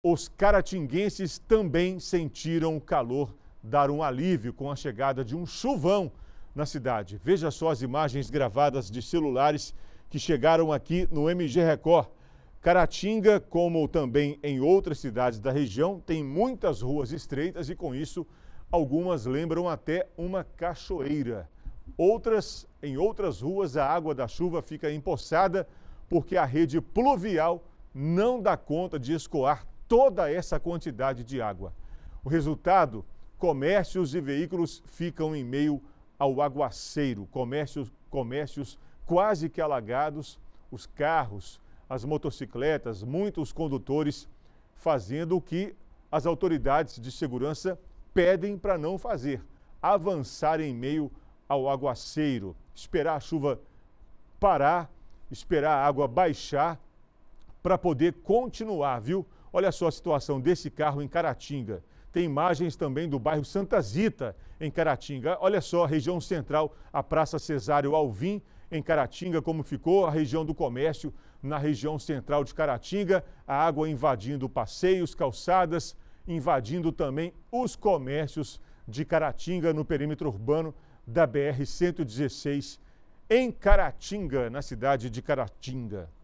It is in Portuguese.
Os caratinguenses também sentiram o calor dar um alívio com a chegada de um chuvão na cidade. Veja só as imagens gravadas de celulares que chegaram aqui no MG Record. Caratinga, como também em outras cidades da região, tem muitas ruas estreitas e, com isso, algumas lembram até uma cachoeira. Outras, em outras ruas, a água da chuva fica empoçada porque a rede pluvial não dá conta de escoar toda essa quantidade de água. O resultado: comércios e veículos ficam em meio ao aguaceiro, comércios, comércios quase que alagados, os carros, as motocicletas, muitos condutores fazendo o que as autoridades de segurança pedem para não fazer: avançar em meio ao aguaceiro, esperar a chuva parar, esperar a água baixar para poder continuar, viu? Olha só a situação desse carro em Caratinga. Tem imagens também do bairro Santa Zita, em Caratinga. Olha só a região central, a Praça Cesário Alvim, em Caratinga, como ficou a região do comércio na região central de Caratinga. A água invadindo passeios, calçadas, invadindo também os comércios de Caratinga no perímetro urbano da BR-116 em Caratinga, na cidade de Caratinga.